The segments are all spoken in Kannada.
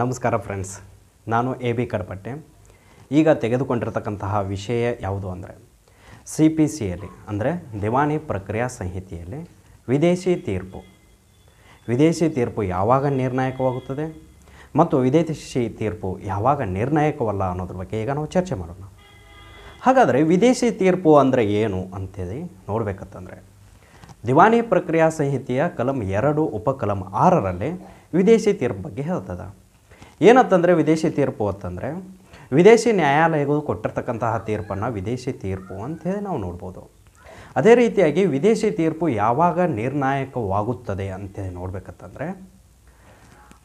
ನಮಸ್ಕಾರ ಫ್ರೆಂಡ್ಸ್ ನಾನು ಎ ಬಿ ಕಡಪಟ್ಟೆ ಈಗ ತೆಗೆದುಕೊಂಡಿರತಕ್ಕಂತಹ ವಿಷಯ ಯಾವುದು ಅಂದರೆ ಸಿ ಪಿ ಸಿಯಲ್ಲಿ ಅಂದರೆ ದಿವಾನಿ ಪ್ರಕ್ರಿಯಾ ಸಂಹಿತೆಯಲ್ಲಿ ವಿದೇಶಿ ತೀರ್ಪು ವಿದೇಶಿ ತೀರ್ಪು ಯಾವಾಗ ನಿರ್ಣಾಯಕವಾಗುತ್ತದೆ ಮತ್ತು ವಿದೇಶಿ ತೀರ್ಪು ಯಾವಾಗ ನಿರ್ಣಾಯಕವಲ್ಲ ಅನ್ನೋದ್ರ ಬಗ್ಗೆ ಈಗ ನಾವು ಚರ್ಚೆ ಮಾಡೋಣ ಹಾಗಾದರೆ ವಿದೇಶಿ ತೀರ್ಪು ಅಂದರೆ ಏನು ಅಂತೇಳಿ ನೋಡಬೇಕಂತಂದರೆ ದಿವಾನಿ ಪ್ರಕ್ರಿಯಾ ಸಂಹಿತೆಯ ಕಲಂ ಎರಡು ಉಪಕಲಂ ಆರರಲ್ಲಿ ವಿದೇಶಿ ತೀರ್ಪು ಬಗ್ಗೆ ಹೇಳ್ತದೆ ಏನಂತಂದರೆ ವಿದೇಶಿ ತೀರ್ಪು ಅಂತಂದರೆ ವಿದೇಶಿ ನ್ಯಾಯಾಲಯಗಳು ಕೊಟ್ಟಿರ್ತಕ್ಕಂತಹ ತೀರ್ಪನ್ನು ವಿದೇಶಿ ತೀರ್ಪು ಅಂತೇಳಿ ನಾವು ನೋಡ್ಬೋದು ಅದೇ ರೀತಿಯಾಗಿ ವಿದೇಶಿ ತೀರ್ಪು ಯಾವಾಗ ನಿರ್ಣಾಯಕವಾಗುತ್ತದೆ ಅಂತೇಳಿ ನೋಡ್ಬೇಕಂತಂದರೆ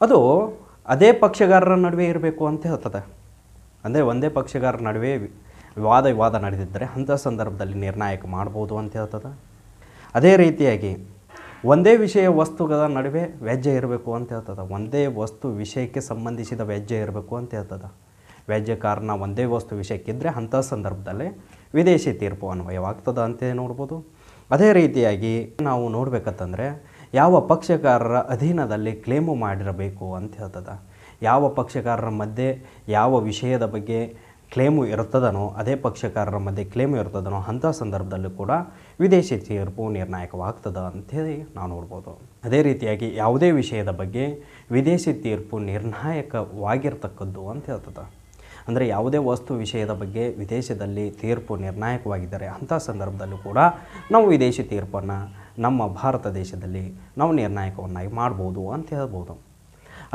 ಅದು ಅದೇ ಪಕ್ಷಗಾರರ ನಡುವೆ ಇರಬೇಕು ಅಂತ ಹೇಳ್ತದೆ ಅಂದರೆ ಒಂದೇ ಪಕ್ಷಗಾರರ ನಡುವೆ ವಿವಾದ ವಿವಾದ ನಡೆದಿದ್ದರೆ ಅಂಥ ಸಂದರ್ಭದಲ್ಲಿ ನಿರ್ಣಾಯಕ ಮಾಡ್ಬೋದು ಅಂತ ಹೇಳ್ತದೆ ಅದೇ ರೀತಿಯಾಗಿ ಒಂದೇ ವಿಷಯ ವಸ್ತುಗಳ ನಡುವೆ ವ್ಯಾಜ್ಯ ಇರಬೇಕು ಅಂತ ಹೇಳ್ತದ ಒಂದೇ ವಸ್ತು ವಿಷಯಕ್ಕೆ ಸಂಬಂಧಿಸಿದ ವ್ಯಾಜ್ಯ ಇರಬೇಕು ಅಂತ ಹೇಳ್ತದ ವ್ಯಾಜ್ಯ ಕಾರಣ ಒಂದೇ ವಸ್ತು ವಿಷಯಕ್ಕಿದ್ದರೆ ಅಂಥ ಸಂದರ್ಭದಲ್ಲಿ ವಿದೇಶಿ ತೀರ್ಪು ಅನ್ವಯವಾಗ್ತದ ಅಂತ ನೋಡ್ಬೋದು ಅದೇ ರೀತಿಯಾಗಿ ನಾವು ನೋಡಬೇಕಂತಂದರೆ ಯಾವ ಪಕ್ಷಕಾರರ ಅಧೀನದಲ್ಲಿ ಕ್ಲೇಮು ಮಾಡಿರಬೇಕು ಅಂತ ಹೇಳ್ತದ ಯಾವ ಪಕ್ಷಕಾರರ ಮಧ್ಯೆ ಯಾವ ವಿಷಯದ ಬಗ್ಗೆ ಕ್ಲೇಮು ಇರ್ತದನೋ ಅದೇ ಪಕ್ಷಕಾರರ ಮಧ್ಯೆ ಕ್ಲೇಮು ಇರ್ತದನೋ ಅಂಥ ಸಂದರ್ಭದಲ್ಲೂ ಕೂಡ ವಿದೇಶಿ ತೀರ್ಪು ನಿರ್ಣಾಯಕವಾಗ್ತದೆ ಅಂಥೇಳಿ ನಾವು ನೋಡ್ಬೋದು ಅದೇ ರೀತಿಯಾಗಿ ಯಾವುದೇ ವಿಷಯದ ಬಗ್ಗೆ ವಿದೇಶಿ ತೀರ್ಪು ನಿರ್ಣಾಯಕವಾಗಿರ್ತಕ್ಕದ್ದು ಅಂತ ಹೇಳ್ತದೆ ಅಂದರೆ ಯಾವುದೇ ವಸ್ತು ವಿಷಯದ ಬಗ್ಗೆ ವಿದೇಶದಲ್ಲಿ ತೀರ್ಪು ನಿರ್ಣಾಯಕವಾಗಿದ್ದರೆ ಅಂಥ ಸಂದರ್ಭದಲ್ಲೂ ಕೂಡ ನಾವು ವಿದೇಶಿ ತೀರ್ಪನ್ನು ನಮ್ಮ ಭಾರತ ದೇಶದಲ್ಲಿ ನಾವು ನಿರ್ಣಾಯಕವನ್ನಾಗಿ ಮಾಡ್ಬೋದು ಅಂತ ಹೇಳ್ಬೋದು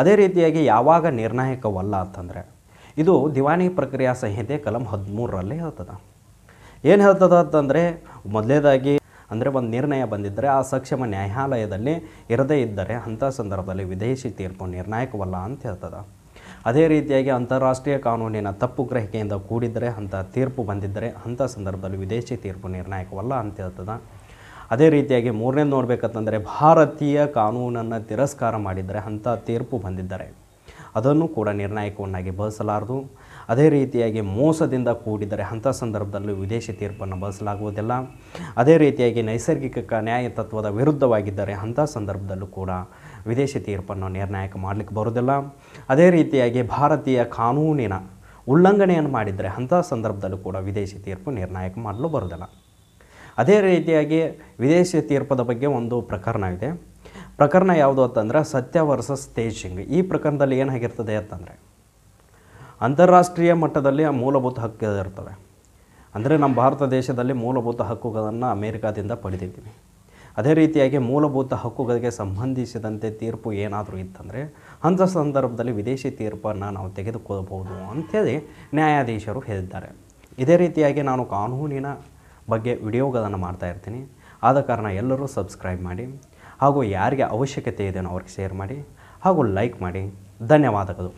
ಅದೇ ರೀತಿಯಾಗಿ ಯಾವಾಗ ನಿರ್ಣಾಯಕವಲ್ಲ ಅಂತಂದರೆ ಇದು ದಿವಾನಿ ಪ್ರಕ್ರಿಯಾ ಸಂಹಿತೆ ಕಲಂ ಹದಿಮೂರರಲ್ಲಿ ಹೇಳ್ತದೆ ಏನು ಹೇಳ್ತದ ಅಂತಂದರೆ ಮೊದಲೇದಾಗಿ ಅಂದರೆ ಒಂದು ನಿರ್ಣಯ ಬಂದಿದ್ದರೆ ಆ ಸಕ್ಷಮ ನ್ಯಾಯಾಲಯದಲ್ಲಿ ಇರದೇ ಇದ್ದರೆ ಅಂಥ ಸಂದರ್ಭದಲ್ಲಿ ವಿದೇಶಿ ತೀರ್ಪು ನಿರ್ಣಾಯಕವಲ್ಲ ಅಂತ ಹೇಳ್ತದೆ ಅದೇ ರೀತಿಯಾಗಿ ಅಂತಾರಾಷ್ಟ್ರೀಯ ಕಾನೂನಿನ ತಪ್ಪು ಗ್ರಹಿಕೆಯಿಂದ ಕೂಡಿದರೆ ಅಂಥ ತೀರ್ಪು ಬಂದಿದ್ದರೆ ಅಂಥ ಸಂದರ್ಭದಲ್ಲಿ ವಿದೇಶಿ ತೀರ್ಪು ನಿರ್ಣಾಯಕವಲ್ಲ ಅಂತ ಹೇಳ್ತದೆ ಅದೇ ರೀತಿಯಾಗಿ ಮೂರನೇದು ನೋಡಬೇಕಂತಂದರೆ ಭಾರತೀಯ ಕಾನೂನನ್ನು ತಿರಸ್ಕಾರ ಮಾಡಿದರೆ ಅಂಥ ತೀರ್ಪು ಬಂದಿದ್ದರೆ ಅದನ್ನು ಕೂಡ ನಿರ್ಣಾಯಕವನ್ನಾಗಿ ಬಳಸಲಾರದು ಅದೇ ರೀತಿಯಾಗಿ ಮೋಸದಿಂದ ಕೂಡಿದರೆ ಅಂಥ ಸಂದರ್ಭದಲ್ಲೂ ವಿದೇಶಿ ತೀರ್ಪನ್ನು ಬಳಸಲಾಗುವುದಿಲ್ಲ ಅದೇ ರೀತಿಯಾಗಿ ನೈಸರ್ಗಿಕ ನ್ಯಾಯ ತತ್ವದ ವಿರುದ್ಧವಾಗಿದ್ದರೆ ಅಂಥ ಸಂದರ್ಭದಲ್ಲೂ ಕೂಡ ವಿದೇಶಿ ತೀರ್ಪನ್ನು ನಿರ್ಣಾಯಕ ಮಾಡಲಿಕ್ಕೆ ಬರುವುದಿಲ್ಲ ಅದೇ ರೀತಿಯಾಗಿ ಭಾರತೀಯ ಕಾನೂನಿನ ಉಲ್ಲಂಘನೆಯನ್ನು ಮಾಡಿದರೆ ಅಂಥ ಸಂದರ್ಭದಲ್ಲೂ ಕೂಡ ವಿದೇಶಿ ತೀರ್ಪು ನಿರ್ಣಾಯಕ ಮಾಡಲು ಬರುವುದಿಲ್ಲ ಅದೇ ರೀತಿಯಾಗಿ ವಿದೇಶಿ ತೀರ್ಪದ ಬಗ್ಗೆ ಒಂದು ಪ್ರಕರಣವಿದೆ ಪ್ರಕರಣ ಯಾವುದು ಅಂತಂದರೆ ಸತ್ಯ ವರ್ಸಸ್ ತೇಜ್ ಸಿಂಗ್ ಈ ಪ್ರಕರಣದಲ್ಲಿ ಏನಾಗಿರ್ತದೆ ಅಂತಂದರೆ ಅಂತಾರಾಷ್ಟ್ರೀಯ ಮಟ್ಟದಲ್ಲಿ ಆ ಮೂಲಭೂತ ಹಕ್ಕುಗಳಿರ್ತವೆ ಅಂದರೆ ನಮ್ಮ ಭಾರತ ದೇಶದಲ್ಲಿ ಮೂಲಭೂತ ಹಕ್ಕುಗಳನ್ನು ಅಮೇರಿಕಾದಿಂದ ಪಡೆದಿದ್ದೀವಿ ಅದೇ ರೀತಿಯಾಗಿ ಮೂಲಭೂತ ಹಕ್ಕುಗಳಿಗೆ ಸಂಬಂಧಿಸಿದಂತೆ ತೀರ್ಪು ಏನಾದರೂ ಇತ್ತಂದರೆ ಅಂಥ ಸಂದರ್ಭದಲ್ಲಿ ವಿದೇಶಿ ತೀರ್ಪನ್ನು ನಾವು ತೆಗೆದುಕೊಳ್ಳಬಹುದು ಅಂತೇಳಿ ನ್ಯಾಯಾಧೀಶರು ಹೇಳಿದ್ದಾರೆ ಇದೇ ರೀತಿಯಾಗಿ ನಾನು ಕಾನೂನಿನ ಬಗ್ಗೆ ವಿಡಿಯೋಗಳನ್ನು ಮಾಡ್ತಾ ಇರ್ತೀನಿ ಆದ ಕಾರಣ ಎಲ್ಲರೂ ಸಬ್ಸ್ಕ್ರೈಬ್ ಮಾಡಿ ಹಾಗೂ ಯಾರಿಗೆ ಅವಶ್ಯಕತೆ ಇದೆಯೋ ಅವ್ರಿಗೆ ಶೇರ್ ಮಾಡಿ ಹಾಗೂ ಲೈಕ್ ಮಾಡಿ ಧನ್ಯವಾದಗಳು